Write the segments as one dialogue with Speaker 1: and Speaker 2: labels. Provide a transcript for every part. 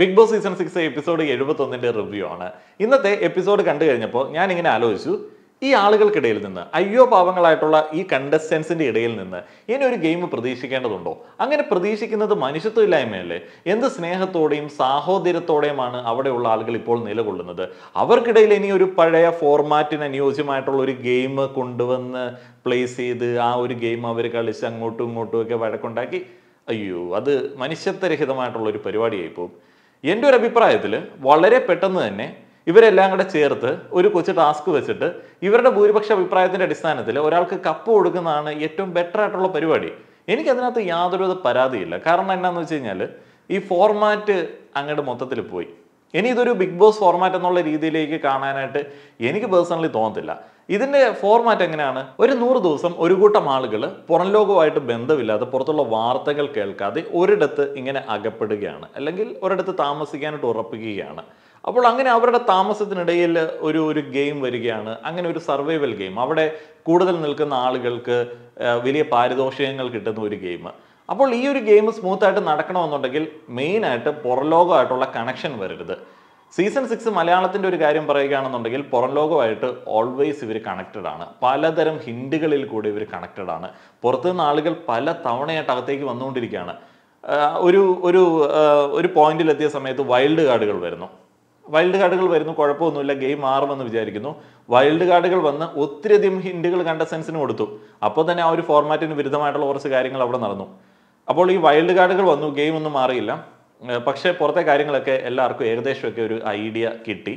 Speaker 1: big boss season six episode എഴുപത്തൊന്നിൻ്റെ review ആണ് ഇന്നത്തെ എപ്പിസോഡ് കണ്ടു കഴിഞ്ഞപ്പോൾ ഞാൻ ഇങ്ങനെ ആലോചിച്ചു ഈ ആളുകൾക്കിടയിൽ നിന്ന് അയ്യോ പാവങ്ങളായിട്ടുള്ള ഈ കണ്ടസ്റ്റൻസിൻ്റെ ഇടയിൽ നിന്ന് ഇനി ഒരു ഗെയിം പ്രതീക്ഷിക്കേണ്ടതുണ്ടോ അങ്ങനെ പ്രതീക്ഷിക്കുന്നത് മനുഷ്യത്വമില്ലായ്മയല്ലേ എന്ത് സ്നേഹത്തോടെയും സാഹോദര്യത്തോടെയുമാണ് അവിടെയുള്ള ആളുകൾ ഇപ്പോൾ നിലകൊള്ളുന്നത് അവർക്കിടയിൽ ഇനി ഒരു പഴയ ഫോർമാറ്റിന് അനുയോജ്യമായിട്ടുള്ള ഒരു ഗെയിം കൊണ്ടുവന്ന് പ്ലേസ് ചെയ്ത് ആ ഒരു ഗെയിം അവർ കളിച്ച് അങ്ങോട്ടും ഇങ്ങോട്ടും ഒക്കെ വഴക്കുണ്ടാക്കി അയ്യോ അത് മനുഷ്യത്വരഹിതമായിട്ടുള്ള ഒരു പരിപാടിയായി പോകും എൻ്റെ ഒരു അഭിപ്രായത്തിൽ വളരെ പെട്ടെന്ന് തന്നെ ഇവരെല്ലാം കൂടെ ചേർത്ത് ഒരു കൊച്ചു ടാസ്ക് വെച്ചിട്ട് ഇവരുടെ ഭൂരിപക്ഷ അഭിപ്രായത്തിൻ്റെ അടിസ്ഥാനത്തിൽ ഒരാൾക്ക് കപ്പ് കൊടുക്കുന്നതാണ് ഏറ്റവും ബെറ്റർ ആയിട്ടുള്ള പരിപാടി എനിക്കതിനകത്ത് വിധ പരാതിയില്ല കാരണം എന്നാന്ന് വെച്ച് കഴിഞ്ഞാൽ ഈ ഫോർമാറ്റ് അങ്ങോട്ട് മൊത്തത്തിൽ പോയി ഇനി ഇതൊരു ബിഗ് ബോസ് ഫോർമാറ്റ് എന്നുള്ള രീതിയിലേക്ക് കാണാനായിട്ട് എനിക്ക് പേഴ്സണലി തോന്നത്തില്ല ഇതിൻ്റെ ഫോർമാറ്റ് എങ്ങനെയാണ് ഒരു നൂറ് ദിവസം ഒരു കൂട്ടം ആളുകൾ പുറം ലോകവുമായിട്ട് ബന്ധമില്ലാതെ പുറത്തുള്ള വാർത്തകൾ കേൾക്കാതെ ഒരിടത്ത് ഇങ്ങനെ അകപ്പെടുകയാണ് അല്ലെങ്കിൽ ഒരിടത്ത് താമസിക്കാനായിട്ട് ഉറപ്പിക്കുകയാണ് അപ്പോൾ അങ്ങനെ അവരുടെ താമസത്തിനിടയിൽ ഒരു ഒരു ഗെയിം വരികയാണ് അങ്ങനെ ഒരു സർവൈവൽ ഗെയിം അവിടെ കൂടുതൽ നിൽക്കുന്ന ആളുകൾക്ക് വലിയ പാരിതോഷികങ്ങൾ കിട്ടുന്ന ഒരു ഗെയിം അപ്പോൾ ഈ ഒരു ഗെയിം സ്മൂത്തായിട്ട് നടക്കണമെന്നുണ്ടെങ്കിൽ മെയിനായിട്ട് പുറലോകമായിട്ടുള്ള കണക്ഷൻ വരരുത് സീസൺ സിക്സ് മലയാളത്തിൻ്റെ ഒരു കാര്യം പറയുകയാണെന്നുണ്ടെങ്കിൽ പുറം ലോകമായിട്ട് ഓൾവേസ് ഇവർ കണക്റ്റഡ് ആണ് പലതരം ഹിൻഡുകളിൽ കൂടി ഇവർ കണക്റ്റഡ് ആണ് പുറത്തുനിന്ന് ആളുകൾ പല തവണയായിട്ട് അകത്തേക്ക് വന്നുകൊണ്ടിരിക്കുകയാണ് ഒരു ഒരു ഒരു പോയിന്റിലെത്തിയ സമയത്ത് വൈൽഡ് കാർഡുകൾ വരുന്നു വൈൽഡ് കാർഡുകൾ വരുന്നു കുഴപ്പമൊന്നുമില്ല ഗെയിം മാറുമെന്ന് വിചാരിക്കുന്നു വൈൽഡ് കാർഡുകൾ വന്ന് ഒത്തിരിയധികം ഹിൻഡുകൾ സെൻസിന് കൊടുത്തു അപ്പോൾ തന്നെ ആ ഒരു ഫോർമാറ്റിന് വിരുദ്ധമായിട്ടുള്ള കുറച്ച് കാര്യങ്ങൾ അവിടെ നടന്നു അപ്പോൾ ഈ വൈൽഡ് കാർഡുകൾ വന്നു ഗെയിം ഒന്നും മാറിയില്ല പക്ഷേ പുറത്തെ കാര്യങ്ങളൊക്കെ എല്ലാവർക്കും ഏകദേശമൊക്കെ ഒരു ഐഡിയ കിട്ടി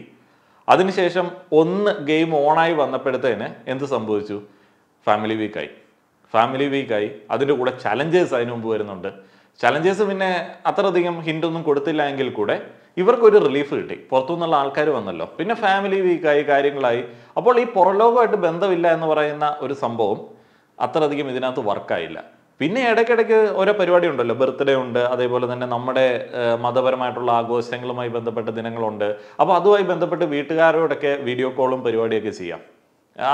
Speaker 1: അതിനുശേഷം ഒന്ന് ഗെയിം ഓണായി വന്നപ്പോഴത്തേന് എന്ത് സംഭവിച്ചു ഫാമിലി വീക്കായി ഫാമിലി വീക്കായി അതിൻ്റെ കൂടെ ചലഞ്ചേഴ്സ് അതിനു മുമ്പ് വരുന്നുണ്ട് ചലഞ്ചേഴ്സ് പിന്നെ അത്രയധികം ഹിൻ്റ് ഒന്നും കൊടുത്തില്ല എങ്കിൽ കൂടെ ഇവർക്കൊരു റിലീഫ് കിട്ടി പുറത്തുനിന്നുള്ള ആൾക്കാർ വന്നല്ലോ പിന്നെ ഫാമിലി വീക്കായി കാര്യങ്ങളായി അപ്പോൾ ഈ പുറലോകമായിട്ട് ബന്ധമില്ല എന്ന് പറയുന്ന ഒരു സംഭവം അത്രയധികം ഇതിനകത്ത് വർക്കായില്ല പിന്നെ ഇടയ്ക്കിടയ്ക്ക് ഓരോ പരിപാടി ഉണ്ടല്ലോ ബർത്ത്ഡേ ഉണ്ട് അതേപോലെ തന്നെ നമ്മുടെ മതപരമായിട്ടുള്ള ആഘോഷങ്ങളുമായി ബന്ധപ്പെട്ട ദിനങ്ങളുണ്ട് അപ്പോൾ അതുമായി ബന്ധപ്പെട്ട് വീട്ടുകാരോടൊക്കെ വീഡിയോ കോളും പരിപാടിയൊക്കെ ചെയ്യാം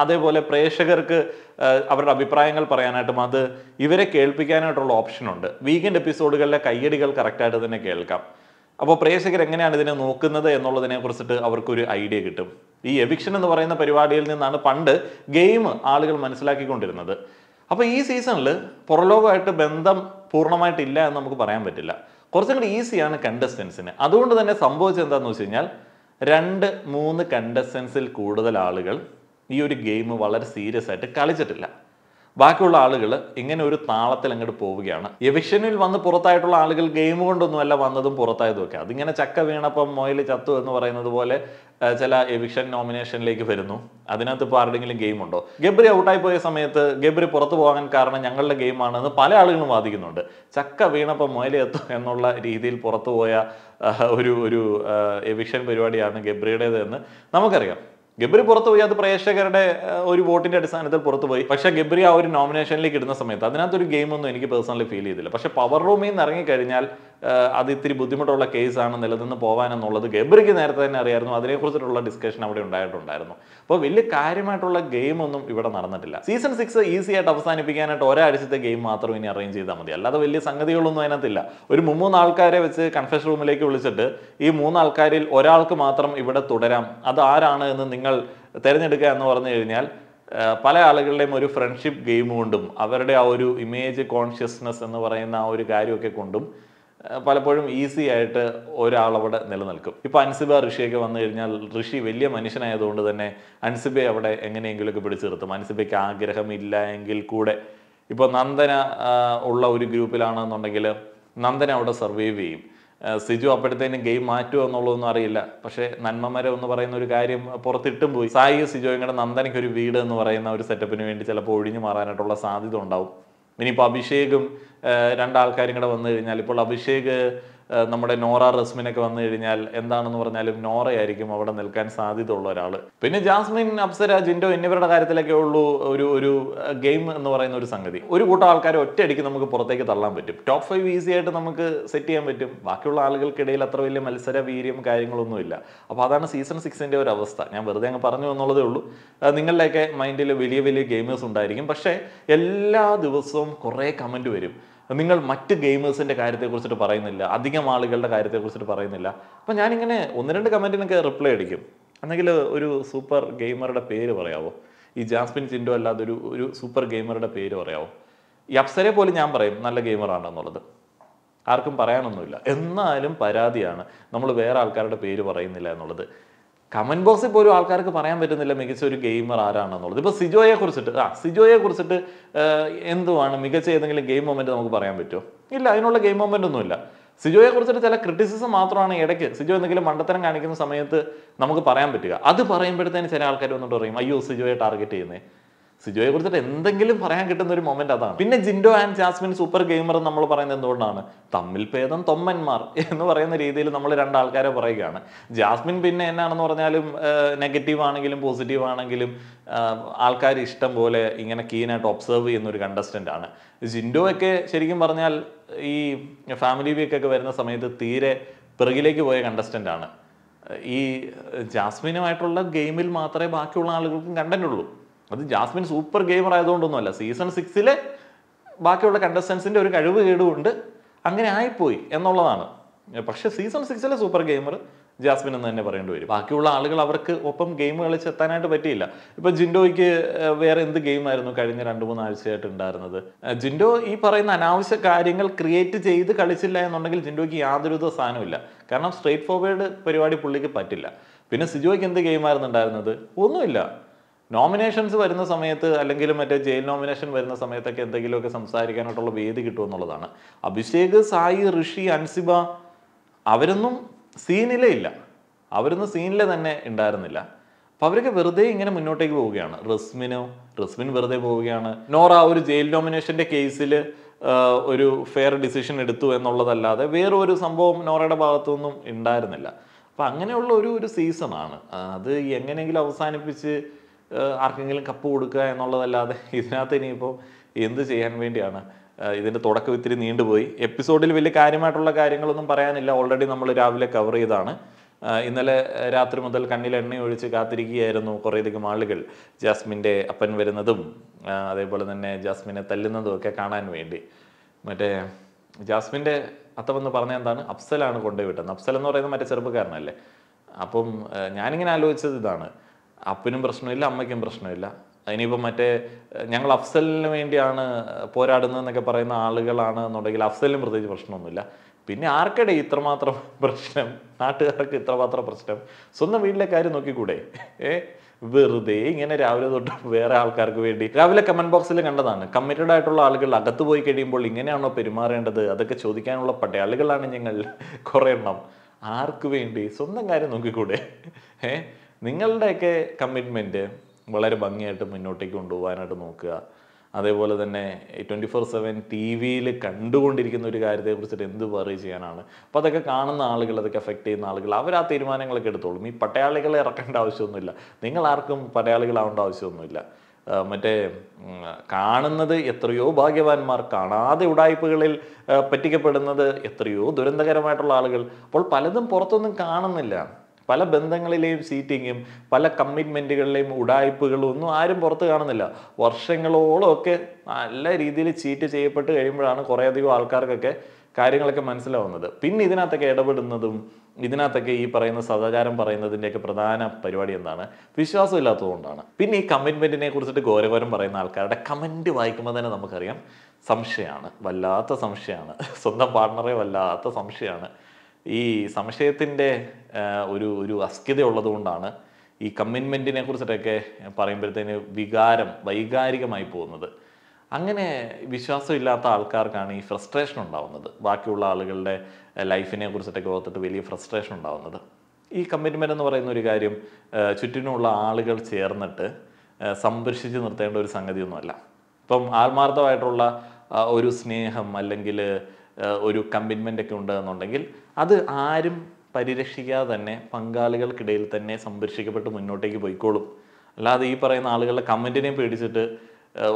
Speaker 1: അതേപോലെ പ്രേക്ഷകർക്ക് അവരുടെ അഭിപ്രായങ്ങൾ പറയാനായിട്ടും അത് ഇവരെ കേൾപ്പിക്കാനായിട്ടുള്ള ഓപ്ഷനുണ്ട് വീക്കെൻഡ് എപ്പിസോഡുകളിലെ കയ്യടികൾ കറക്റ്റായിട്ട് തന്നെ കേൾക്കാം അപ്പോൾ പ്രേക്ഷകർ എങ്ങനെയാണ് ഇതിനെ നോക്കുന്നത് എന്നുള്ളതിനെ കുറിച്ചിട്ട് അവർക്കൊരു ഐഡിയ കിട്ടും ഈ എവിക്ഷൻ എന്ന് പറയുന്ന പരിപാടിയിൽ നിന്നാണ് പണ്ട് ഗെയിം ആളുകൾ മനസ്സിലാക്കിക്കൊണ്ടിരുന്നത് അപ്പോൾ ഈ സീസണിൽ പുറലോകമായിട്ട് ബന്ധം പൂർണ്ണമായിട്ടില്ല എന്ന് നമുക്ക് പറയാൻ പറ്റില്ല കുറച്ചും കൂടി ഈസിയാണ് കണ്ടസ്റ്റൻസിന് അതുകൊണ്ട് തന്നെ സംഭവിച്ചത് എന്താണെന്ന് വെച്ച് കഴിഞ്ഞാൽ രണ്ട് മൂന്ന് കണ്ടസ്റ്റൻസിൽ കൂടുതൽ ആളുകൾ ഈ ഒരു ഗെയിം വളരെ സീരിയസ് ആയിട്ട് കളിച്ചിട്ടില്ല ബാക്കിയുള്ള ആളുകൾ ഇങ്ങനെ ഒരു താളത്തിൽ അങ്ങോട്ട് പോവുകയാണ് എവിക്ഷനിൽ വന്ന് പുറത്തായിട്ടുള്ള ആളുകൾ ഗെയിം കൊണ്ടൊന്നുമല്ല വന്നതും പുറത്തായതും ഒക്കെ അതിങ്ങനെ ചക്ക വീണപ്പം മൊയിൽ ചത്തു എന്ന് പറയുന്നത് പോലെ ചില എവിക്ഷൻ നോമിനേഷനിലേക്ക് വരുന്നു അതിനകത്ത് ഇപ്പോൾ ആരുടെങ്കിലും ഗെയിം ഉണ്ടോ ഗബ്രി ഔട്ടായി പോയ സമയത്ത് ഗബ്രി പുറത്തു പോകാൻ കാരണം ഞങ്ങളുടെ ഗെയിമാണെന്ന് പല ആളുകളും വാദിക്കുന്നുണ്ട് ചക്ക വീണപ്പോൾ മുയലെത്തും എന്നുള്ള രീതിയിൽ പുറത്തു പോയ ഒരു ഒരു എവിക്ഷൻ പരിപാടിയാണ് ഗബ്രിയുടേത് എന്ന് നമുക്കറിയാം ഗബ്രി പുറത്തു പോയി അത് പ്രേക്ഷകരുടെ ഒരു വോട്ടിന്റെ അടിസ്ഥാനത്തിൽ പുറത്തു പോയി പക്ഷേ ഗബ്രി ആ ഒരു നോമിനേഷനിലേക്ക് ഇടുന്ന സമയത്ത് ഗെയിം ഗെയിമൊന്നും എനിക്ക് പേഴ്സണലി ഫീൽ ചെയ്തില്ല പക്ഷെ പവർ റൂമിൽ നിന്ന് കഴിഞ്ഞാൽ അത് ഇത്തിരി ബുദ്ധിമുട്ടുള്ള കേസാണ് നിലനിന്ന് പോകാനെന്നുള്ളത് ഗബ്രിക്ക് നേരത്തെ തന്നെ അറിയായിരുന്നു അതിനെക്കുറിച്ചിട്ടുള്ള ഡിസ്കഷൻ അവിടെ ഉണ്ടായിട്ടുണ്ടായിരുന്നു അപ്പോൾ വലിയ കാര്യമായിട്ടുള്ള ഗെയിം ഒന്നും ഇവിടെ നടന്നിട്ടില്ല സീസൺ സിക്സ് ഈസി ആയിട്ട് അവസാനിപ്പിക്കാനായിട്ട് ഒരാഴ്ചത്തെ ഗെയിം മാത്രം ഇനി അറേഞ്ച് ചെയ്താൽ മതി അല്ലാതെ വലിയ സംഗതികളൊന്നും അതിനകത്തില്ല ഒരു മുമ്മൂന്ന് ആൾക്കാരെ വെച്ച് കൺഫെഷൻ റൂമിലേക്ക് വിളിച്ചിട്ട് ഈ മൂന്നാൾക്കാരിൽ ഒരാൾക്ക് മാത്രം ഇവിടെ തുടരാം അത് ആരാണ് എന്ന് നിങ്ങൾ തിരഞ്ഞെടുക്കുക എന്ന് പറഞ്ഞു കഴിഞ്ഞാൽ പല ആളുകളുടെയും ഒരു ഫ്രണ്ട്ഷിപ്പ് ഗെയിം കൊണ്ടും അവരുടെ ആ ഒരു ഇമേജ് കോൺഷ്യസ്നെസ് എന്ന് പറയുന്ന ആ ഒരു കാര്യമൊക്കെ കൊണ്ടും പലപ്പോഴും ഈസി ആയിട്ട് ഒരാളവിടെ നിലനിൽക്കും ഇപ്പൊ അൻസിബ ഋഷിയൊക്കെ വന്നു കഴിഞ്ഞാൽ ഋഷി വലിയ മനുഷ്യനായതുകൊണ്ട് തന്നെ അൻസിബ അവിടെ എങ്ങനെയെങ്കിലുമൊക്കെ പിടിച്ചു നിർത്തും അൻസിബയ്ക്ക് ഇല്ല എങ്കിൽ കൂടെ ഇപ്പൊ നന്ദന ഉള്ള ഒരു ഗ്രൂപ്പിലാണെന്നുണ്ടെങ്കിൽ നന്ദന അവിടെ സർവൈവ് ചെയ്യും സിജു അപ്പോഴത്തേനും ഗെയിം മാറ്റുമോ എന്നുള്ളതൊന്നും അറിയില്ല പക്ഷേ നന്മമരം എന്ന് പറയുന്ന ഒരു കാര്യം പുറത്തിട്ടും പോയി സായി സിജോയും കൂടെ നന്ദനയ്ക്ക് ഒരു വീട് എന്ന് പറയുന്ന ഒരു സെറ്റപ്പിന് വേണ്ടി ചിലപ്പോൾ ഒഴിഞ്ഞു മാറാനായിട്ടുള്ള സാധ്യത ഉണ്ടാവും ഇനിയിപ്പോൾ അഭിഷേകും രണ്ടാൾക്കാരും കൂടെ വന്നു കഴിഞ്ഞാൽ ഇപ്പോൾ അഭിഷേക് നമ്മുടെ നോറ റസ്മിനൊക്കെ വന്നു കഴിഞ്ഞാൽ എന്താണെന്ന് പറഞ്ഞാലും നോറയായിരിക്കും അവിടെ നിൽക്കാൻ സാധ്യത ഉള്ള ഒരാൾ പിന്നെ ജാസ്മിൻ അപ്സര ജിൻഡോ എന്നിവരുടെ കാര്യത്തിലൊക്കെ ഉള്ളൂ ഒരു ഒരു ഗെയിം എന്ന് പറയുന്ന ഒരു സംഗതി ഒരു കൂട്ടം ആൾക്കാരെ ഒറ്റയടിക്ക് നമുക്ക് പുറത്തേക്ക് തള്ളാൻ പറ്റും ടോപ്പ് ഫൈവ് ഈസി ആയിട്ട് നമുക്ക് സെറ്റ് ചെയ്യാൻ പറ്റും ബാക്കിയുള്ള ആളുകൾക്കിടയിൽ അത്ര വലിയ മത്സര വീര്യം കാര്യങ്ങളൊന്നുമില്ല അപ്പോൾ അതാണ് സീസൺ സിക്സിൻ്റെ ഒരു അവസ്ഥ ഞാൻ വെറുതെ അങ്ങ് പറഞ്ഞു എന്നുള്ളതേ ഉള്ളൂ നിങ്ങളുടെയൊക്കെ മൈൻഡിൽ വലിയ വലിയ ഗെയിമേഴ്സ് ഉണ്ടായിരിക്കും പക്ഷേ എല്ലാ ദിവസവും കുറേ കമൻറ്റ് വരും നിങ്ങൾ മറ്റ് ഗെയിമേഴ്സിൻ്റെ കാര്യത്തെക്കുറിച്ചിട്ട് പറയുന്നില്ല അധികം ആളുകളുടെ കാര്യത്തെക്കുറിച്ചിട്ട് പറയുന്നില്ല അപ്പം ഞാനിങ്ങനെ ഒന്ന് രണ്ട് കമൻറ്റിനൊക്കെ റിപ്ലൈ അടിക്കും അല്ലെങ്കിൽ ഒരു സൂപ്പർ ഗെയിമറുടെ പേര് പറയാവോ ഈ ജാസ്മിൻ ചിൻഡോ അല്ലാതെ ഒരു ഒരു സൂപ്പർ ഗെയിമറുടെ പേര് പറയാവോ ഈ അപ്സരെ പോലും ഞാൻ പറയും നല്ല ഗെയിമറാണെന്നുള്ളത് ആർക്കും പറയാനൊന്നുമില്ല എന്നാലും പരാതിയാണ് നമ്മൾ വേറെ ആൾക്കാരുടെ പേര് പറയുന്നില്ല എന്നുള്ളത് കമൻറ്റ് ബോക്സിൽ പോലും ആൾക്കാർക്ക് പറയാൻ പറ്റുന്നില്ല മികച്ച ഒരു ഗെയിമർ ആരാണെന്നുള്ളത് ഇപ്പോൾ സിജോയെ കുറിച്ചിട്ട് ആ സിജോയെ കുറിച്ചിട്ട് എന്തുവാണ് മികച്ച ഏതെങ്കിലും ഗെയിം മൊമെൻറ്റ് നമുക്ക് പറയാൻ പറ്റുമോ ഇല്ല അതിനുള്ള ഗെയിം മൊമെൻ്റ് ഒന്നുമില്ല സിജോയെ കുറിച്ചിട്ട് ചില ക്രിറ്റിസിസം മാത്രമാണ് ഇടയ്ക്ക് സിജോ എന്തെങ്കിലും മണ്ടത്തരം കാണിക്കുന്ന സമയത്ത് നമുക്ക് പറയാൻ പറ്റുക അത് പറയുമ്പോഴത്തേന് ചില ആൾക്കാർ വന്നിട്ട് പറയും അയ്യോ സിജോയെ ടാർഗറ്റ് ചെയ്യുന്നത് സിജോയെ കുറിച്ചിട്ട് എന്തെങ്കിലും പറയാൻ കിട്ടുന്ന ഒരു മൊമെന്റ് അതാണ് പിന്നെ Jinto and Jasmine super gamer നമ്മൾ പറയുന്നത് എന്തുകൊണ്ടാണ് തമ്മിൽ ഭേദം തൊമ്മന്മാർ എന്ന് പറയുന്ന രീതിയിൽ നമ്മൾ രണ്ടാൾക്കാരെ പറയുകയാണ് ജാസ്മിൻ പിന്നെ എന്നാണെന്ന് പറഞ്ഞാലും നെഗറ്റീവ് ആണെങ്കിലും പോസിറ്റീവ് ആണെങ്കിലും ആൾക്കാർ ഇഷ്ടം പോലെ ഇങ്ങനെ കീനായിട്ട് ഒബ്സർവ് ചെയ്യുന്ന ഒരു കണ്ടസ്റ്റൻ്റ് ആണ് ജിൻഡോ ഒക്കെ ശരിക്കും പറഞ്ഞാൽ ഈ ഫാമിലി വീക്കൊക്കെ വരുന്ന സമയത്ത് തീരെ പിറകിലേക്ക് പോയ കണ്ടസ്റ്റന്റ് ആണ് ഈ ജാസ്മിനുമായിട്ടുള്ള ഗെയിമിൽ മാത്രമേ ബാക്കിയുള്ള ആളുകൾക്കും കണ്ടന്റ് ഉള്ളൂ അത് ജാസ്മിൻ സൂപ്പർ ഗെയിമർ ആയതുകൊണ്ടൊന്നുമല്ല സീസൺ സിക്സിലെ ബാക്കിയുള്ള കണ്ടസ്റ്റൻസിൻ്റെ ഒരു കഴിവ് കേടുകൊണ്ട് അങ്ങനെ ആയിപ്പോയി എന്നുള്ളതാണ് പക്ഷേ സീസൺ സിക്സിലെ സൂപ്പർ ഗെയിമർ ജാസ്മിൻ എന്ന് തന്നെ പറയേണ്ടി വരും ബാക്കിയുള്ള ആളുകൾ അവർക്ക് ഒപ്പം ഗെയിം കളിച്ചെത്താനായിട്ട് പറ്റിയില്ല ഇപ്പം ജിൻഡോയ്ക്ക് വേറെ എന്ത് ഗെയിമായിരുന്നു കഴിഞ്ഞ രണ്ട് മൂന്ന് ആഴ്ചയായിട്ട് ഉണ്ടായിരുന്നത് ജിൻഡോ ഈ പറയുന്ന അനാവശ്യ കാര്യങ്ങൾ ക്രിയേറ്റ് ചെയ്ത് കളിച്ചില്ല എന്നുണ്ടെങ്കിൽ ജിൻഡോയ്ക്ക് യാതൊരുവിധ സാധനമില്ല കാരണം സ്ട്രെയിറ്റ് ഫോർവേഡ് പരിപാടി പുള്ളിക്ക് പറ്റില്ല പിന്നെ സിജോയ്ക്ക് എന്ത് ഗെയിമായിരുന്നു ഉണ്ടായിരുന്നത് ഒന്നുമില്ല നോമിനേഷൻസ് വരുന്ന സമയത്ത് അല്ലെങ്കിൽ മറ്റേ ജയിൽ നോമിനേഷൻ വരുന്ന സമയത്തൊക്കെ എന്തെങ്കിലുമൊക്കെ സംസാരിക്കാനായിട്ടുള്ള വേദി കിട്ടുമെന്നുള്ളതാണ് അഭിഷേക് സായി ഋഷി അൻസിബ അവരൊന്നും സീനിലേ ഇല്ല അവരൊന്നും സീനിലെ തന്നെ ഉണ്ടായിരുന്നില്ല അപ്പോൾ അവരൊക്കെ വെറുതെ ഇങ്ങനെ മുന്നോട്ടേക്ക് പോവുകയാണ് റസ്മിനോ റസ്മിൻ വെറുതെ പോവുകയാണ് നോറ ഒരു ജയിൽ നോമിനേഷൻ്റെ കേസിൽ ഒരു ഫെയർ ഡിസിഷൻ എടുത്തു എന്നുള്ളതല്ലാതെ വേറൊരു സംഭവം നോറയുടെ ഭാഗത്തുനിന്നും ഉണ്ടായിരുന്നില്ല അപ്പം അങ്ങനെയുള്ള ഒരു ഒരു സീസണാണ് അത് എങ്ങനെയെങ്കിലും അവസാനിപ്പിച്ച് ആർക്കെങ്കിലും കപ്പ് കൊടുക്കുക എന്നുള്ളതല്ലാതെ ഇതിനകത്ത് ഇനിയിപ്പോൾ എന്ത് ചെയ്യാൻ വേണ്ടിയാണ് ഇതിൻ്റെ തുടക്കം ഇത്തിരി നീണ്ടുപോയി എപ്പിസോഡിൽ വലിയ കാര്യമായിട്ടുള്ള കാര്യങ്ങളൊന്നും പറയാനില്ല ഓൾറെഡി നമ്മൾ രാവിലെ കവർ ചെയ്താണ് ഇന്നലെ രാത്രി മുതൽ കണ്ണിൽ എണ്ണ ഒഴിച്ച് കാത്തിരിക്കുകയായിരുന്നു കുറേയധികം ആളുകൾ ജാസ്മിൻ്റെ അപ്പൻ വരുന്നതും അതേപോലെ തന്നെ ജാസ്മിനെ തല്ലുന്നതും ഒക്കെ കാണാൻ വേണ്ടി മറ്റേ ജാസ്മിൻ്റെ അത്തമെന്ന് വന്ന് പറഞ്ഞ എന്താണ് അഫ്സലാണ് കൊണ്ടുപോയി വിട്ടത് അഫ്സൽ എന്ന് പറയുന്നത് മറ്റേ ചെറുപ്പക്കാരനല്ലേ അപ്പം ഞാനിങ്ങനെ ആലോചിച്ചത് ഇതാണ് അപ്പനും പ്രശ്നമില്ല അമ്മയ്ക്കും പ്രശ്നമില്ല അതിനിപ്പോൾ മറ്റേ ഞങ്ങൾ അഫ്സലിന് വേണ്ടിയാണ് പോരാടുന്നതെന്നൊക്കെ പറയുന്ന ആളുകളാണ് എന്നുണ്ടെങ്കിൽ അഫ്സലിനും പ്രത്യേകിച്ച് പ്രശ്നമൊന്നുമില്ല പിന്നെ ആർക്കടെ ഇത്രമാത്രം പ്രശ്നം നാട്ടുകാർക്ക് ഇത്രമാത്രം പ്രശ്നം സ്വന്തം വീട്ടിലെ കാര്യം നോക്കിക്കൂടെ ഏ വെറുതെ ഇങ്ങനെ രാവിലെ തൊട്ട് വേറെ ആൾക്കാർക്ക് വേണ്ടി രാവിലെ കമന്റ് ബോക്സിൽ കണ്ടതാണ് കമ്മിറ്റഡ് ആയിട്ടുള്ള ആളുകൾ അകത്ത് പോയി കഴിയുമ്പോൾ ഇങ്ങനെയാണോ പെരുമാറേണ്ടത് അതൊക്കെ ചോദിക്കാനുള്ള പടയാളികളാണ് ഞങ്ങൾ കുറേ എണ്ണം ആർക്ക് വേണ്ടി സ്വന്തം കാര്യം നോക്കിക്കൂടെ ഏഹ് നിങ്ങളുടെയൊക്കെ കമ്മിറ്റ്മെൻറ്റ് വളരെ ഭംഗിയായിട്ട് മുന്നോട്ടേക്ക് കൊണ്ടുപോകാനായിട്ട് നോക്കുക അതേപോലെ തന്നെ ട്വൻറ്റി ഫോർ സെവൻ ടി വിയിൽ കണ്ടുകൊണ്ടിരിക്കുന്ന ഒരു കാര്യത്തെക്കുറിച്ചിട്ട് എന്ത് പറയുക ചെയ്യാനാണ് അപ്പോൾ അതൊക്കെ കാണുന്ന ആളുകൾ അതൊക്കെ എഫക്റ്റ് ചെയ്യുന്ന ആളുകൾ അവർ ആ തീരുമാനങ്ങളൊക്കെ എടുത്തോളും ഈ പട്ടയാളികളെ ഇറക്കേണ്ട ആവശ്യമൊന്നുമില്ല നിങ്ങൾ ആർക്കും പടയാളികളാവേണ്ട ആവശ്യമൊന്നുമില്ല മറ്റേ കാണുന്നത് എത്രയോ ഭാഗ്യവാന്മാർ കാണാതെ ഉടായ്പകളിൽ പറ്റിക്കപ്പെടുന്നത് എത്രയോ ദുരന്തകരമായിട്ടുള്ള ആളുകൾ അപ്പോൾ പലതും പുറത്തൊന്നും കാണുന്നില്ല പല ബന്ധങ്ങളിലെയും സീറ്റിങ്ങും പല കമ്മിറ്റ്മെൻറ്റുകളിലെയും ഉടായ്പകളും ഒന്നും ആരും പുറത്ത് കാണുന്നില്ല വർഷങ്ങളോളം ഒക്കെ നല്ല രീതിയിൽ ചീറ്റ് ചെയ്യപ്പെട്ട് കഴിയുമ്പോഴാണ് കുറേയധികം ആൾക്കാർക്കൊക്കെ കാര്യങ്ങളൊക്കെ മനസ്സിലാവുന്നത് പിന്നെ ഇതിനകത്തൊക്കെ ഇടപെടുന്നതും ഇതിനകത്തൊക്കെ ഈ പറയുന്ന സദാചാരം പറയുന്നതിൻ്റെയൊക്കെ പ്രധാന പരിപാടി എന്താണ് വിശ്വാസമില്ലാത്തതുകൊണ്ടാണ് പിന്നെ ഈ കമ്മിറ്റ്മെൻറ്റിനെ കുറിച്ചിട്ട് ഘോരഘോരം പറയുന്ന ആൾക്കാരുടെ കമൻറ്റ് വായിക്കുമ്പോൾ തന്നെ നമുക്കറിയാം സംശയമാണ് വല്ലാത്ത സംശയമാണ് സ്വന്തം പാർട്ണറെ വല്ലാത്ത സംശയമാണ് ഈ സംശയത്തിൻ്റെ ഒരു ഒരു അസ്ഥ്യത ഉള്ളതുകൊണ്ടാണ് ഈ കമ്മിറ്റ്മെൻറ്റിനെ കുറിച്ചിട്ടൊക്കെ പറയുമ്പോഴത്തേന് വികാരം വൈകാരികമായി പോകുന്നത് അങ്ങനെ വിശ്വാസമില്ലാത്ത ആൾക്കാർക്കാണ് ഈ ഫ്രസ്ട്രേഷൻ ഉണ്ടാവുന്നത് ബാക്കിയുള്ള ആളുകളുടെ ലൈഫിനെ കുറിച്ചിട്ടൊക്കെ ഓർത്തിട്ട് വലിയ ഫ്രസ്ട്രേഷൻ ഉണ്ടാവുന്നത് ഈ കമ്മിറ്റ്മെൻ്റ് എന്ന് പറയുന്ന ഒരു കാര്യം ചുറ്റിനുമുള്ള ആളുകൾ ചേർന്നിട്ട് സംരക്ഷിച്ച് നിർത്തേണ്ട ഒരു സംഗതിയൊന്നുമല്ല ഇപ്പം ആത്മാർത്ഥമായിട്ടുള്ള ഒരു സ്നേഹം അല്ലെങ്കിൽ ഒരു കമ്മിറ്റ്മെൻ്റ് ഒക്കെ ഉണ്ടെന്നുണ്ടെങ്കിൽ അത് ആരും പരിരക്ഷിക്കാതെ തന്നെ പങ്കാളികൾക്കിടയിൽ തന്നെ സംരക്ഷിക്കപ്പെട്ട് മുന്നോട്ടേക്ക് പോയിക്കോളും അല്ലാതെ ഈ പറയുന്ന ആളുകളുടെ കമൻറ്റിനെ പേടിച്ചിട്ട്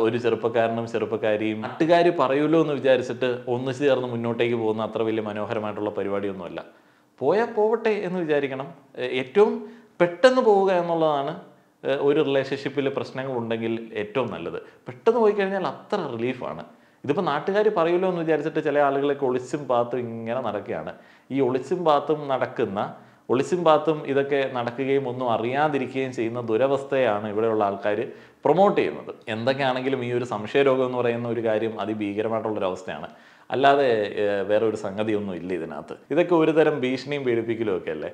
Speaker 1: ഒരു ചെറുപ്പക്കാരനും ചെറുപ്പക്കാരിയും നാട്ടുകാർ പറയുമല്ലോ എന്ന് വിചാരിച്ചിട്ട് ഒന്നിച്ച് ചേർന്ന് മുന്നോട്ടേക്ക് പോകുന്ന അത്ര വലിയ മനോഹരമായിട്ടുള്ള പരിപാടിയൊന്നുമല്ല പോയാൽ പോവട്ടെ എന്ന് വിചാരിക്കണം ഏറ്റവും പെട്ടെന്ന് പോവുക എന്നുള്ളതാണ് ഒരു റിലേഷൻഷിപ്പിൽ പ്രശ്നങ്ങളുണ്ടെങ്കിൽ ഏറ്റവും നല്ലത് പെട്ടെന്ന് പോയി കഴിഞ്ഞാൽ അത്ര റിലീഫാണ് ഇതിപ്പോൾ നാട്ടുകാർ പറയുമല്ലോ എന്ന് വിചാരിച്ചിട്ട് ചില ആളുകളൊക്കെ ഒളിച്ചും പാത്തും ഇങ്ങനെ നടക്കുകയാണ് ഈ ഒളിച്ചും പാത്തും നടക്കുന്ന ഒളിച്ചും പാത്തും ഇതൊക്കെ നടക്കുകയും ഒന്നും അറിയാതിരിക്കുകയും ചെയ്യുന്ന ദുരവസ്ഥയാണ് ഇവിടെയുള്ള ആൾക്കാർ പ്രൊമോട്ട് ചെയ്യുന്നത് എന്തൊക്കെയാണെങ്കിലും ഈ ഒരു സംശയരോഗം എന്ന് പറയുന്ന ഒരു കാര്യം അവസ്ഥയാണ് അല്ലാതെ വേറെ ഒരു സംഗതിയൊന്നും ഇല്ല ഇതിനകത്ത് ഇതൊക്കെ ഒരു തരം ഭീഷണിയും പീഡിപ്പിക്കലും ഒക്കെ അല്ലേ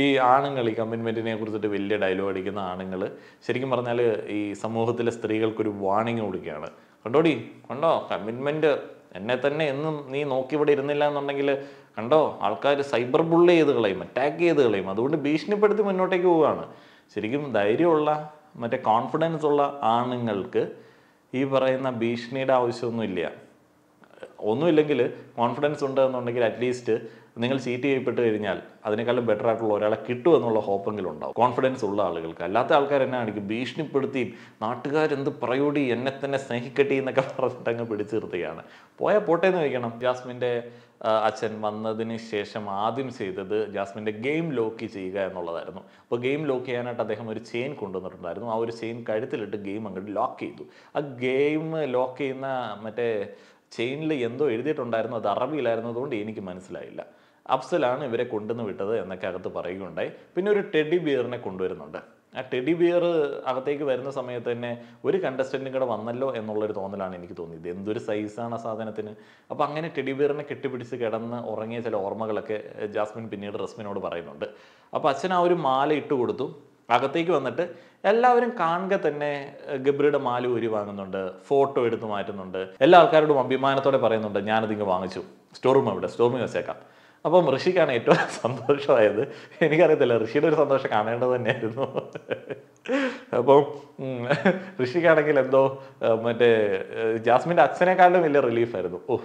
Speaker 1: ഈ ആണുങ്ങൾ ഈ കമ്മിറ്റ്മെൻറ്റിനെ കുറിച്ചിട്ട് വലിയ ഡയലോഗ് അടിക്കുന്ന ആണുങ്ങൾ ശരിക്കും പറഞ്ഞാൽ ഈ സമൂഹത്തിലെ സ്ത്രീകൾക്കൊരു വാണിംഗ് കൊടുക്കുകയാണ് കണ്ടോടി കണ്ടോ കമ്മിറ്റ്മെൻറ്റ് എന്നെ തന്നെ എന്നും നീ നോക്കി ഇവിടെ ഇരുന്നില്ല എന്നുണ്ടെങ്കിൽ കണ്ടോ ആൾക്കാർ സൈബർ ബുള്ള് ചെയ്ത് കളയും അറ്റാക്ക് ചെയ്ത് കളയും അതുകൊണ്ട് ഭീഷണിപ്പെടുത്തി മുന്നോട്ടേക്ക് പോവുകയാണ് ശരിക്കും ധൈര്യമുള്ള മറ്റേ കോൺഫിഡൻസ് ഉള്ള ആണുങ്ങൾക്ക് ഈ പറയുന്ന ഭീഷണിയുടെ ആവശ്യമൊന്നുമില്ല ഒന്നുമില്ലെങ്കിൽ കോൺഫിഡൻസ് ഉണ്ട് എന്നുണ്ടെങ്കിൽ അറ്റ്ലീസ്റ്റ് നിങ്ങൾ ചീറ്റ് ചെയ്യപ്പെട്ട് കഴിഞ്ഞാൽ അതിനേക്കാളും ബെറ്റർ ആയിട്ടുള്ള ഒരാളെ കിട്ടും എന്നുള്ള ഹോപ്പെങ്കിലും ഉണ്ടാവും കോൺഫിഡൻസ് ഉള്ള ആളുകൾക്ക് അല്ലാത്ത ആൾക്കാർ എന്നെ ആണെങ്കിൽ ഭീഷണിപ്പെടുത്തിയും നാട്ടുകാരെന്ത് പറയൂടി എന്നെ തന്നെ സ്നേഹിക്കട്ടി എന്നൊക്കെ പറഞ്ഞിട്ട് അങ്ങ് പിടിച്ചു നിർത്തുകയാണ് പോയാൽ പോട്ടെ എന്ന് വയ്ക്കണം ജാസ്മിൻ്റെ അച്ഛൻ വന്നതിന് ശേഷം ആദ്യം ചെയ്തത് ജാസ്മിൻ്റെ ഗെയിം ലോക്ക് ചെയ്യുക എന്നുള്ളതായിരുന്നു അപ്പോൾ ഗെയിം ലോക്ക് ചെയ്യാനായിട്ട് അദ്ദേഹം ഒരു ചെയിൻ കൊണ്ടുവന്നിട്ടുണ്ടായിരുന്നു ആ ഒരു ചെയിൻ കഴുത്തിലിട്ട് ഗെയിം അങ്ങോട്ട് ലോക്ക് ചെയ്തു ആ ഗെയിം ലോക്ക് ചെയ്യുന്ന മറ്റേ ചെയിനിൽ എന്തോ എഴുതിയിട്ടുണ്ടായിരുന്നു അത് അതുകൊണ്ട് എനിക്ക് മനസ്സിലായില്ല അഫ്സലാണ് ഇവരെ കൊണ്ടുവന്ന് വിട്ടത് എന്നൊക്കെ അകത്ത് പറയുകയുണ്ടായി പിന്നെ ഒരു ടെഡി ബിയറിനെ കൊണ്ടുവരുന്നുണ്ട് ആ ടെഡി ബിയർ അകത്തേക്ക് വരുന്ന സമയത്ത് തന്നെ ഒരു കണ്ടസ്റ്റൻറ്റും കൂടെ വന്നല്ലോ എന്നുള്ളൊരു തോന്നലാണ് എനിക്ക് തോന്നിയത് എന്തൊരു സൈസാണ് ആ സാധനത്തിന് അപ്പോൾ അങ്ങനെ ടെഡി ബിയറിനെ കെട്ടിപ്പിടിച്ച് കിടന്ന് ഉറങ്ങിയ ചില ഓർമ്മകളൊക്കെ ജാസ്മിൻ പിന്നീട് റസ്മിനോട് പറയുന്നുണ്ട് അപ്പോൾ അച്ഛൻ ആ ഒരു മാല ഇട്ട് കൊടുത്തു അകത്തേക്ക് വന്നിട്ട് എല്ലാവരും കാണുക തന്നെ ഗബ്രിയുടെ മാല ഊരി വാങ്ങുന്നുണ്ട് ഫോട്ടോ എടുത്ത് മാറ്റുന്നുണ്ട് എല്ലാ ആൾക്കാരോടും അഭിമാനത്തോടെ പറയുന്നുണ്ട് ഞാനതിങ്ങ് വാങ്ങിച്ചു സ്റ്റോർ റൂം എവിടെ സ്റ്റോർ റൂമിൽ വെച്ചേക്കാം അപ്പം ഋഷിക്കാണ് ഏറ്റവും സന്തോഷമായത് എനിക്കറിയത്തില്ല ഋഷിയുടെ ഒരു സന്തോഷം കാണേണ്ടത് തന്നെയായിരുന്നു അപ്പം ഋഷിക്കാണെങ്കിൽ എന്തോ മറ്റേ ജാസ്മിൻ്റെ അച്ഛനെക്കാളും വലിയ റിലീഫായിരുന്നു ഓ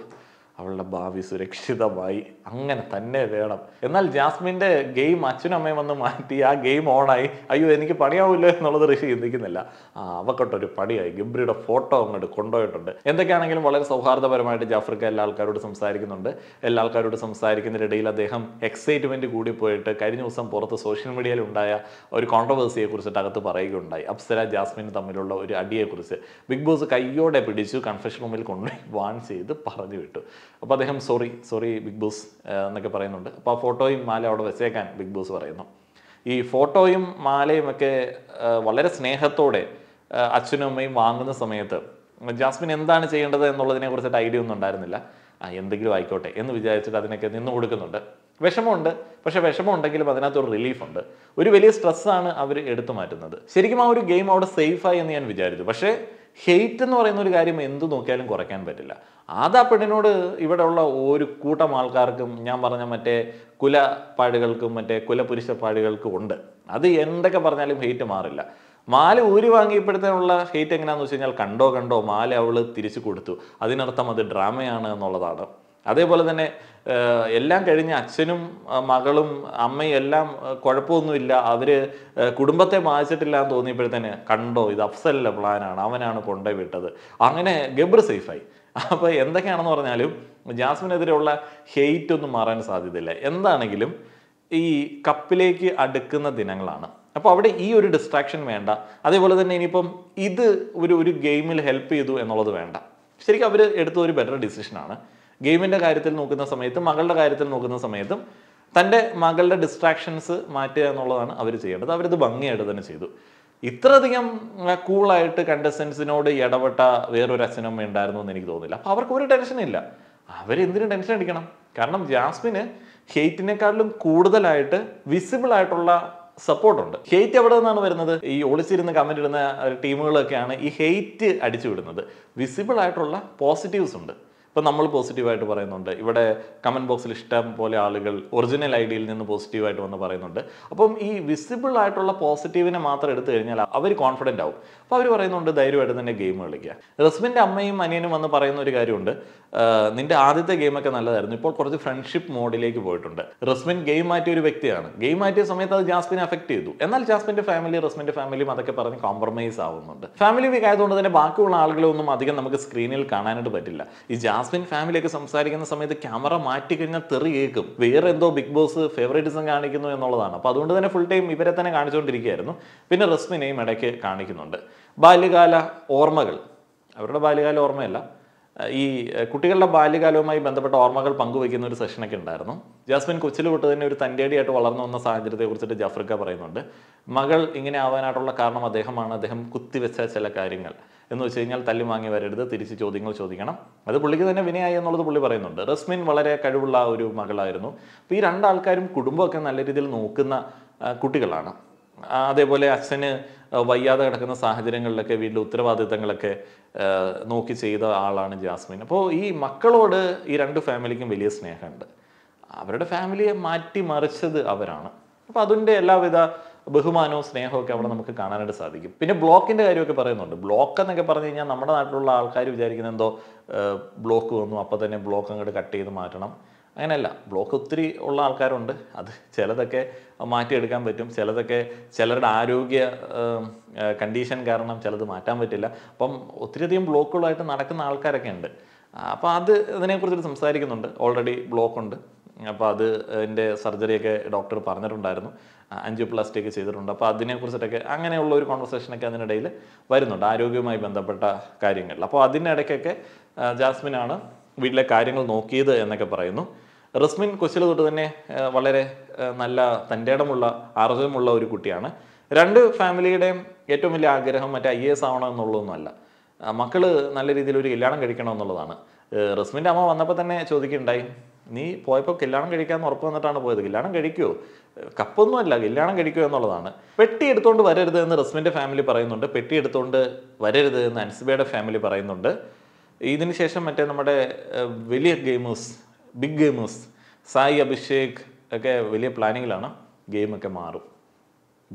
Speaker 1: അവളുടെ ഭാവി സുരക്ഷിതമായി അങ്ങനെ തന്നെ വേണം എന്നാൽ ജാസ്മിൻ്റെ ഗെയിം അച്ഛനും അമ്മയും വന്ന് മാറ്റി ആ ഗെയിം ഓണായി അയ്യോ എനിക്ക് പണിയാവില്ലോ എന്നുള്ളത് ഋഷി ചിന്തിക്കുന്നില്ല ആ അവക്കൊട്ടൊരു പണിയായി ഗിബ്രിയുടെ ഫോട്ടോ അങ്ങോട്ട് കൊണ്ടുപോയിട്ടുണ്ട് എന്തൊക്കെയാണെങ്കിലും വളരെ സൗഹാർദ്ദപരമായിട്ട് ജാഫ്രിക്ക എല്ലാ ആൾക്കാരോട് സംസാരിക്കുന്നുണ്ട് എല്ലാ ആൾക്കാരോട് സംസാരിക്കുന്നതിനിടയിൽ അദ്ദേഹം എക്സൈറ്റ്മെൻറ്റ് കൂടി പോയിട്ട് കഴിഞ്ഞ ദിവസം പുറത്ത് സോഷ്യൽ മീഡിയയിൽ ഉണ്ടായ ഒരു കോൺട്രവേഴ്സിയെ കുറിച്ചിട്ട് അകത്ത് പറയുകയുണ്ടായി അപ്സര ജാസ്മിൻ തമ്മിലുള്ള ഒരു അടിയെക്കുറിച്ച് ബിഗ് ബോസ് കയ്യോടെ പിടിച്ചു കൺഫെഷൻ റൂമിൽ കൊണ്ടുപോയി വാൺ ചെയ്ത് പറഞ്ഞു വിട്ടു അപ്പോൾ അദ്ദേഹം സോറി സോറി ബിഗ് ബോസ് എന്നൊക്കെ പറയുന്നുണ്ട് അപ്പോൾ ആ ഫോട്ടോയും മാല അവിടെ വെച്ചേക്കാൻ ബിഗ് ബോസ് പറയുന്നു ഈ ഫോട്ടോയും മാലയും ഒക്കെ വളരെ സ്നേഹത്തോടെ അച്ഛനും അമ്മയും വാങ്ങുന്ന സമയത്ത് ജാസ്മിൻ എന്താണ് ചെയ്യേണ്ടത് എന്നുള്ളതിനെ കുറിച്ചിട്ട് ഐഡിയ ഒന്നും ഉണ്ടായിരുന്നില്ല ആ എന്തെങ്കിലും ആയിക്കോട്ടെ എന്ന് വിചാരിച്ചിട്ട് അതിനൊക്കെ നിന്ന് കൊടുക്കുന്നുണ്ട് വിഷമമുണ്ട് പക്ഷെ വിഷമമുണ്ടെങ്കിലും അതിനകത്തൊരു റിലീഫുണ്ട് ഒരു വലിയ സ്ട്രെസ്സാണ് അവർ എടുത്തു മാറ്റുന്നത് ശരിക്കും ആ ഒരു ഗെയിം അവിടെ സേഫായി എന്ന് ഞാൻ വിചാരിച്ചു പക്ഷേ ഹെയ്റ്റ് എന്ന് പറയുന്ന ഒരു കാര്യം എന്ത് നോക്കിയാലും കുറയ്ക്കാൻ പറ്റില്ല അത് ആ പെണ്ണിനോട് ഉള്ള ഒരു കൂട്ടം ആൾക്കാർക്കും ഞാൻ പറഞ്ഞ മറ്റേ കുലപ്പാടുകൾക്കും മറ്റേ കുലപുരുഷ പാടുകൾക്കും ഉണ്ട് അത് എന്തൊക്കെ പറഞ്ഞാലും ഹെയ്റ്റ് മാറില്ല മാല ഊരി വാങ്ങിയപ്പോഴത്തേനുള്ള ഹെയ്റ്റ് എങ്ങനെയാണെന്ന് വെച്ച് കഴിഞ്ഞാൽ കണ്ടോ കണ്ടോ മാല അവൾ തിരിച്ചു കൊടുത്തു അതിനർത്ഥം അത് ഡ്രാമയാണ് എന്നുള്ളതാണ് അതേപോലെ തന്നെ എല്ലാം കഴിഞ്ഞ് അച്ഛനും മകളും അമ്മയും എല്ലാം കുഴപ്പമൊന്നുമില്ല അവർ കുടുംബത്തെ ബാധിച്ചിട്ടില്ല എന്ന് തോന്നിയപ്പോഴത്തേന് കണ്ടോ ഇത് അഫ്സലിലെ പ്ലാനാണ് അവനാണ് കൊണ്ടേ വിട്ടത് അങ്ങനെ ഗബ്ര സേഫായി അപ്പോൾ എന്തൊക്കെയാണെന്ന് പറഞ്ഞാലും ജാസ്മിനെതിരെയുള്ള ഹെയ്റ്റ് ഒന്നും മാറാൻ സാധ്യതയില്ല എന്താണെങ്കിലും ഈ കപ്പിലേക്ക് അടുക്കുന്ന ദിനങ്ങളാണ് അപ്പോൾ അവിടെ ഈ ഒരു ഡിസ്ട്രാക്ഷൻ വേണ്ട അതേപോലെ തന്നെ ഇനിയിപ്പം ഇത് ഒരു ഒരു ഗെയിമിൽ ഹെൽപ്പ് ചെയ്തു എന്നുള്ളത് വേണ്ട ശരിക്കും അവർ എടുത്ത ഒരു ബെറ്റർ ഡിസിഷനാണ് ഗെയിമിൻ്റെ കാര്യത്തിൽ നോക്കുന്ന സമയത്തും മകളുടെ കാര്യത്തിൽ നോക്കുന്ന സമയത്തും തൻ്റെ മകളുടെ ഡിസ്ട്രാക്ഷൻസ് മാറ്റുക എന്നുള്ളതാണ് അവർ ചെയ്യേണ്ടത് അവരിത് ഭംഗിയായിട്ട് തന്നെ ചെയ്തു ഇത്രയധികം കൂളായിട്ട് കണ്ടസ്റ്റൻസിനോട് ഇടപെട്ട വേറൊരു അച്ഛനമ്മ ഉണ്ടായിരുന്നു എന്ന് എനിക്ക് തോന്നുന്നില്ല അപ്പോൾ അവർക്ക് ഒരു ടെൻഷനില്ല അവരെന്തിനും ടെൻഷൻ അടിക്കണം കാരണം ജാസ്മിന് ഹെയ്റ്റിനെക്കാളും കൂടുതലായിട്ട് വിസിബിൾ ആയിട്ടുള്ള സപ്പോർട്ടുണ്ട് ഹെയ്റ്റ് എവിടെ നിന്നാണ് വരുന്നത് ഈ ഒളിച്ചിരുന്ന് കമൻ്റ് ഇടുന്ന ടീമുകളൊക്കെയാണ് ഈ ഹെയ്റ്റ് അടിച്ചു വിടുന്നത് വിസിബിൾ ആയിട്ടുള്ള പോസിറ്റീവ്സ് ഉണ്ട് ഇപ്പം നമ്മൾ പോസിറ്റീവായിട്ട് പറയുന്നുണ്ട് ഇവിടെ കമൻറ്റ് ബോക്സിൽ ഇഷ്ടം പോലെ ആളുകൾ ഒറിജിനൽ ഐഡിയയിൽ നിന്ന് പോസിറ്റീവായിട്ട് വന്ന് പറയുന്നുണ്ട് അപ്പം ഈ വിസിബിൾ ആയിട്ടുള്ള പോസിറ്റീവിനെ മാത്രം എടുത്തു കഴിഞ്ഞാൽ അവർ കോൺഫിഡൻ്റ് ആവും അപ്പോൾ അവർ പറയുന്നുണ്ട് ധൈര്യമായിട്ട് തന്നെ ഗെയിം കളിക്കുക റസ്മിൻ്റെ അമ്മയും അനിയനും വന്ന് പറയുന്ന ഒരു കാര്യമുണ്ട് നിന്റെ ആദ്യത്തെ ഗെയിമൊക്കെ നല്ലതായിരുന്നു ഇപ്പോൾ കുറച്ച് ഫ്രണ്ട്ഷിപ്പ് മോഡിലേക്ക് പോയിട്ടുണ്ട് റസ്മിൻ ഗെയിം മാറ്റിയ ഒരു വ്യക്തിയാണ് ഗെയിം മാറ്റിയ സമയത്ത് അത് ജാസ്മിനെ അഫക്റ്റ് ചെയ്തു എന്നാൽ ജാസ്മിൻ്റെ ഫാമിലി റസ്മിൻ്റെ ഫാമിലിയും അതൊക്കെ പറഞ്ഞ് കോംപ്രമൈസ് ആവുന്നുണ്ട് ഫാമിലി വീക്ക് ആയതുകൊണ്ട് തന്നെ ബാക്കിയുള്ള ആളുകളെ ഒന്നും അധികം നമുക്ക് സ്ക്രീനിൽ കാണാനായിട്ട് പറ്റില്ല ഈ ജാസ്മിൻ ഫാമിലിയൊക്കെ സംസാരിക്കുന്ന സമയത്ത് ക്യാമറ മാറ്റി കഴിഞ്ഞാൽ തെറി കേൾക്കും വേറെ എന്തോ ബിഗ് ബോസ് ഫേവറേറ്റിസം കാണിക്കുന്നു എന്നുള്ളതാണ് അപ്പോൾ അതുകൊണ്ട് തന്നെ ഫുൾ ടൈം ഇവരെ തന്നെ കാണിച്ചുകൊണ്ടിരിക്കുകയായിരുന്നു പിന്നെ റസ്മിനെയും ഇടയ്ക്ക് കാണിക്കുന്നുണ്ട് ബാല്യകാല ഓർമ്മകൾ അവരുടെ ബാല്യകാല ഓർമ്മയല്ല ഈ കുട്ടികളുടെ ബാല്യകാലവുമായി ബന്ധപ്പെട്ട ഓർമ്മകൾ പങ്കുവയ്ക്കുന്ന ഒരു സെഷനൊക്കെ ഉണ്ടായിരുന്നു ജാസ്മിൻ കൊച്ചിൽ തൊട്ട് തന്നെ ഒരു തൻ്റെടിയായിട്ട് വളർന്നു വന്ന കുറിച്ചിട്ട് ജഫ്രിക്ക പറയുന്നുണ്ട് മകൾ ഇങ്ങനെ ആവാനായിട്ടുള്ള കാരണം അദ്ദേഹമാണ് അദ്ദേഹം കുത്തിവെച്ച ചില കാര്യങ്ങൾ എന്ന് വെച്ച് കഴിഞ്ഞാൽ തല്ലി വാങ്ങി വരരുത് തിരിച്ച് ചോദ്യങ്ങൾ ചോദിക്കണം അത് പുള്ളിക്ക് തന്നെ വിനയായി എന്നുള്ളത് പുള്ളി പറയുന്നുണ്ട് റസ്മിൻ വളരെ കഴിവുള്ള ഒരു മകളായിരുന്നു അപ്പോൾ ഈ രണ്ടാൾക്കാരും കുടുംബമൊക്കെ നല്ല രീതിയിൽ നോക്കുന്ന കുട്ടികളാണ് അതേപോലെ അച്ഛന് വയ്യാതെ കിടക്കുന്ന സാഹചര്യങ്ങളിലൊക്കെ വീട്ടിലെ ഉത്തരവാദിത്തങ്ങളൊക്കെ നോക്കി ചെയ്ത ആളാണ് ജാസ്മിൻ അപ്പോൾ ഈ മക്കളോട് ഈ രണ്ട് ഫാമിലിക്കും വലിയ സ്നേഹമുണ്ട് അവരുടെ ഫാമിലിയെ മാറ്റി മറിച്ചത് അവരാണ് അപ്പോൾ അതിൻ്റെ എല്ലാവിധ ബഹുമാനവും സ്നേഹമൊക്കെ അവിടെ നമുക്ക് കാണാനായിട്ട് സാധിക്കും പിന്നെ ബ്ലോക്കിൻ്റെ കാര്യമൊക്കെ പറയുന്നുണ്ട് ബ്ലോക്ക് എന്നൊക്കെ പറഞ്ഞു കഴിഞ്ഞാൽ നമ്മുടെ നാട്ടിലുള്ള ആൾക്കാർ വിചാരിക്കുന്ന എന്തോ ബ്ലോക്ക് വന്നു അപ്പോൾ തന്നെ ബ്ലോക്ക് അങ്ങോട്ട് കട്ട് ചെയ്ത് മാറ്റണം അങ്ങനെയല്ല ബ്ലോക്ക് ഒത്തിരി ഉള്ള ആൾക്കാരുണ്ട് അത് ചിലതൊക്കെ മാറ്റിയെടുക്കാൻ പറ്റും ചിലതൊക്കെ ചിലരുടെ ആരോഗ്യ കണ്ടീഷൻ കാരണം ചിലത് മാറ്റാൻ പറ്റില്ല അപ്പം ഒത്തിരിയധികം ബ്ലോക്കുകളായിട്ട് നടക്കുന്ന ആൾക്കാരൊക്കെ ഉണ്ട് അപ്പോൾ അത് ഇതിനെക്കുറിച്ച് സംസാരിക്കുന്നുണ്ട് ഓൾറെഡി ബ്ലോക്കുണ്ട് അപ്പോൾ അത് എൻ്റെ സർജറിയൊക്കെ ഡോക്ടർ പറഞ്ഞിട്ടുണ്ടായിരുന്നു അഞ്ച് പ്ലാസ്റ്റിക് ചെയ്തിട്ടുണ്ട് അപ്പോൾ അതിനെക്കുറിച്ചിട്ടൊക്കെ അങ്ങനെയുള്ള ഒരു കോൺവെർസേഷനൊക്കെ അതിനിടയിൽ വരുന്നുണ്ട് ആരോഗ്യവുമായി ബന്ധപ്പെട്ട കാര്യങ്ങളിൽ അപ്പോൾ അതിനിടയ്ക്കൊക്കെ ജാസ്മിനാണ് വീട്ടിലെ കാര്യങ്ങൾ നോക്കിയത് എന്നൊക്കെ പറയുന്നു റസ്മിൻ കൊച്ചിലെ തൊട്ട് തന്നെ വളരെ നല്ല തൻ്റെടമുള്ള ആർജവമുള്ള ഒരു കുട്ടിയാണ് രണ്ട് ഫാമിലിയുടെയും ഏറ്റവും വലിയ ആഗ്രഹം മറ്റേ ഐ എസ് ആവണം എന്നുള്ളതൊന്നുമല്ല മക്കൾ നല്ല രീതിയിൽ ഒരു കല്യാണം കഴിക്കണം എന്നുള്ളതാണ് റസ്മിൻ്റെ അമ്മ വന്നപ്പോൾ തന്നെ ചോദിക്കുന്നുണ്ടായി നീ പോയപ്പോൾ കല്യാണം കഴിക്കാമെന്ന് ഉറപ്പ് വന്നിട്ടാണ് പോയത് കല്യാണം കഴിക്കുമോ കപ്പൊന്നും അല്ല കല്യാണം കഴിക്കുമോ എന്നുള്ളതാണ് പെട്ടി എടുത്തുകൊണ്ട് വരരുത് എന്ന് റസ്മിൻ്റെ ഫാമിലി പറയുന്നുണ്ട് പെട്ടി എടുത്തുകൊണ്ട് വരരുത് എന്ന് അൻസിബയുടെ ഫാമിലി പറയുന്നുണ്ട് ഇതിനുശേഷം മറ്റേ നമ്മുടെ വലിയ gamers big gamers Sai Abhishek ഒക്കെ വലിയ പ്ലാനിങ്ങിലാണ് ഗെയിമൊക്കെ മാറും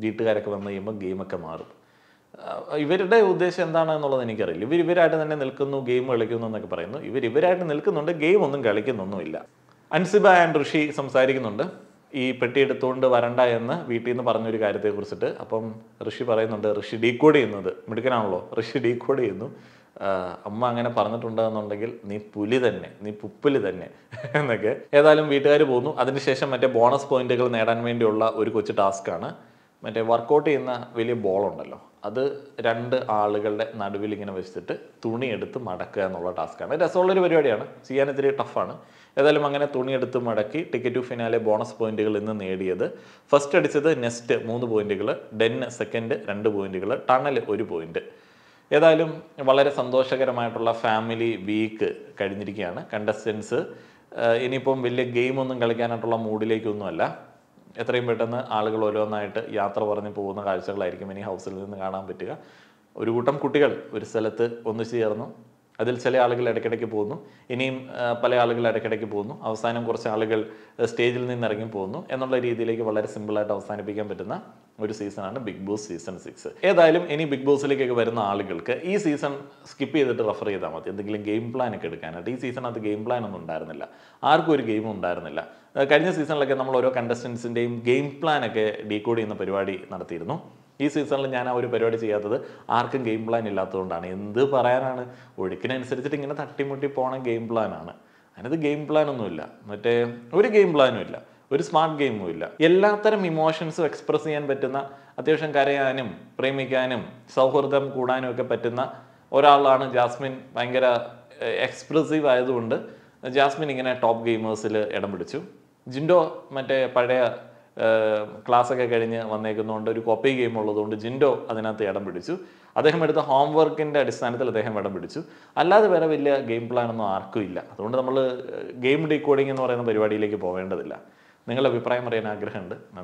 Speaker 1: വീട്ടുകാരൊക്കെ വന്നു കഴിയുമ്പോൾ ഗെയിമൊക്കെ മാറും ഇവരുടെ ഉദ്ദേശം എന്താണ് എന്നുള്ളത് എനിക്കറിയില്ല ഇവർ ഇവരായിട്ട് തന്നെ നിൽക്കുന്നു ഗെയിം കളിക്കുന്നു എന്നൊക്കെ പറയുന്നു ഇവർ ഇവരായിട്ട് നിൽക്കുന്നുണ്ട് ഗെയിം ഒന്നും കളിക്കുന്നൊന്നുമില്ല അൻസിബ ആൻഡ് ഋഷി സംസാരിക്കുന്നുണ്ട് ഈ പെട്ടി എടുത്തുകൊണ്ട് വരണ്ട എന്ന് വീട്ടിൽ നിന്ന് പറഞ്ഞൊരു കാര്യത്തെക്കുറിച്ചിട്ട് അപ്പം ഋഷി പറയുന്നുണ്ട് ഋഷി ഡീക്കോഡ് ചെയ്യുന്നത് മിടുക്കനാണല്ലോ ഋഷി ഡീക്കോഡ് ചെയ്യുന്നു അമ്മ അങ്ങനെ പറഞ്ഞിട്ടുണ്ടെന്നുണ്ടെങ്കിൽ നീ പുലി തന്നെ നീ പുപ്പുലി തന്നെ എന്നൊക്കെ ഏതായാലും വീട്ടുകാർ പോകുന്നു അതിനുശേഷം മറ്റേ ബോണസ് പോയിന്റുകൾ നേടാൻ വേണ്ടിയുള്ള ഒരു കൊച്ചു ടാസ്ക്കാണ് മറ്റേ വർക്കൗട്ട് ചെയ്യുന്ന വലിയ ബോളുണ്ടല്ലോ അത് രണ്ട് ആളുകളുടെ നടുവിൽ ഇങ്ങനെ വെച്ചിട്ട് തുണി മടക്കുക എന്നുള്ള ടാസ്ക്കാണ് രസമുള്ളൊരു പരിപാടിയാണ് ചെയ്യാൻ ഇത്തിരി ടഫാണ് ഏതായാലും അങ്ങനെ തുണി മടക്കി ടിക്കറ്റ് ടു ഫിനാലെ ബോണസ് പോയിന്റുകൾ ഇന്ന് നേടിയത് ഫസ്റ്റ് അടിച്ചത് നെസ്റ്റ് മൂന്ന് പോയിന്റുകൾ ഡെൻ സെക്കൻഡ് രണ്ട് പോയിന്റുകൾ ടണൽ ഒരു പോയിന്റ് ഏതായാലും വളരെ സന്തോഷകരമായിട്ടുള്ള ഫാമിലി വീക്ക് കഴിഞ്ഞിരിക്കുകയാണ് കണ്ടസ്റ്റൻസ് ഇനിയിപ്പം വലിയ ഗെയിമൊന്നും കളിക്കാനായിട്ടുള്ള മൂഡിലേക്കൊന്നുമല്ല എത്രയും പെട്ടെന്ന് ആളുകൾ ഓരോന്നായിട്ട് യാത്ര പറഞ്ഞ് പോകുന്ന കാഴ്ചകളായിരിക്കും ഇനി ഹൗസിൽ നിന്ന് കാണാൻ പറ്റുക ഒരു കൂട്ടം കുട്ടികൾ ഒരു സ്ഥലത്ത് ഒന്നിച്ചു ചേർന്നു അതിൽ ചില ആളുകൾ ഇടയ്ക്കിടയ്ക്ക് പോകുന്നു ഇനിയും പല ആളുകൾ ഇടയ്ക്കിടയ്ക്ക് പോകുന്നു അവസാനം കുറച്ച് ആളുകൾ സ്റ്റേജിൽ നിന്ന് ഇറങ്ങി പോകുന്നു എന്നുള്ള രീതിയിലേക്ക് വളരെ സിമ്പിളായിട്ട് അവസാനിപ്പിക്കാൻ പറ്റുന്ന ഒരു സീസണാണ് ബിഗ് ബോസ് സീസൺ സിക്സ് ഏതായാലും ഇനി ബിഗ് ബോസിലേക്കൊക്കെ വരുന്ന ആളുകൾക്ക് ഈ സീസൺ സ്കിപ്പ് ചെയ്തിട്ട് റെഫർ ചെയ്താൽ മതി എന്തെങ്കിലും ഗെയിം പ്ലാൻ ഒക്കെ എടുക്കാനായിട്ട് ഈ സീസണകത്ത് ഗെയിം പ്ലാൻ ഒന്നും ഉണ്ടായിരുന്നില്ല ആർക്കും ഒരു ഗെയിമും ഉണ്ടായിരുന്നില്ല കഴിഞ്ഞ സീസണിലൊക്കെ നമ്മൾ ഓരോ കണ്ടസ്റ്റൻസിൻ്റെയും ഗെയിം പ്ലാനൊക്കെ ഡീകോഡ് ചെയ്യുന്ന പരിപാടി നടത്തിയിരുന്നു ഈ സീസണിൽ ഞാൻ ആ ഒരു പരിപാടി ചെയ്യാത്തത് ആർക്കും ഗെയിം പ്ലാൻ ഇല്ലാത്തതുകൊണ്ടാണ് എന്ത് പറയാനാണ് ഒഴുക്കിനനുസരിച്ചിട്ട് ഇങ്ങനെ തട്ടിമുട്ടി പോണ ഗെയിം പ്ലാനാണ് അതിനത് ഗെയിം പ്ലാൻ മറ്റേ ഒരു ഗെയിം പ്ലാനും ഇല്ല ഒരു സ്മാർട്ട് ഗെയിമും ഇല്ല എല്ലാത്തരം ഇമോഷൻസും എക്സ്പ്രസ് ചെയ്യാൻ പറ്റുന്ന അത്യാവശ്യം കരയാനും പ്രേമിക്കാനും സൗഹൃദം കൂടാനും ഒക്കെ പറ്റുന്ന ഒരാളാണ് ജാസ്മിൻ ഭയങ്കര എക്സ്പ്രസീവ് ആയതുകൊണ്ട് ജാസ്മിൻ ഇങ്ങനെ ടോപ്പ് ഗെയിമേഴ്സിൽ ഇടം പിടിച്ചു ജിൻഡോ മറ്റേ പഴയ ക്ലാസ്സൊക്കെ കഴിഞ്ഞ് വന്നേക്കുന്നതുകൊണ്ട് ഒരു കോപ്പി ഗെയിം ഉള്ളതുകൊണ്ട് ജിൻഡോ അതിനകത്ത് ഇടം പിടിച്ചു അദ്ദേഹം എടുത്ത ഹോംവർക്കിൻ്റെ അടിസ്ഥാനത്തിൽ അദ്ദേഹം ഇടം പിടിച്ചു അല്ലാതെ വേറെ വലിയ ഗെയിം പ്ലാൻ ഒന്നും ആർക്കും ഇല്ല അതുകൊണ്ട് നമ്മൾ ഗെയിം ഡീകോഡിംഗ് എന്ന് പറയുന്ന പരിപാടിയിലേക്ക് പോകേണ്ടതില്ല നിങ്ങളുടെ അഭിപ്രായം അറിയാൻ ആഗ്രഹമുണ്ട്